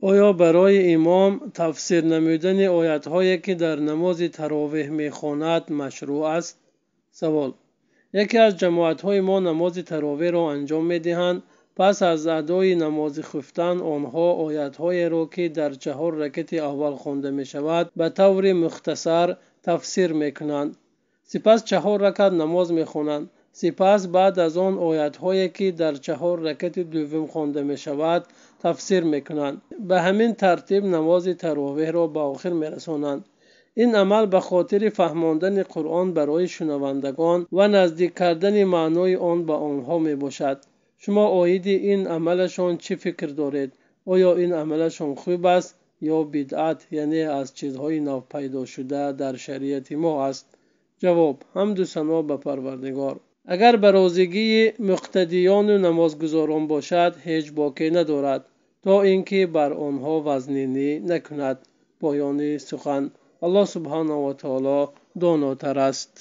оё барои имом тафсир намудани оятҳое ки дар намози таровеҳ мехонад машруъ аст савол яке аз ҷамоатҳои мо намози таровеҳро анҷом медиҳанд пас аз адои намози хуфтан онҳо оятҳоеро ки дар чаҳор ракати аввал хонда мешавад ба таври мухтасар тафсир мекунанд сипас чаҳор ракат намоз мехонанд сипас баъд аз он оятҳое ки дар чаҳор ракати дуввум хонда мешавад тафсир мекунанд ба ҳамин тартиб намози таровеҳро ба охир мерасонанд ин амал ба хотири фаҳмондани қуръон барои шунавандагон ва наздик кардани маънои он ба онҳо мебошад шумо оиди ин амалашон чӣ фикр доред оё ин амалашон хуб аст ё бидъат яъне аз чизҳои навпайдошуда дар шариати мо аст ҷавоб ҳамду сано ба парвардигор агар ба розигии муқтадиёну намозгузорон бошад ҳеҷ боке надорад то ин ки бар онҳо вазнинӣ накунад поёни сухан аллоҳ субҳанаҳу ватаоло донотар аст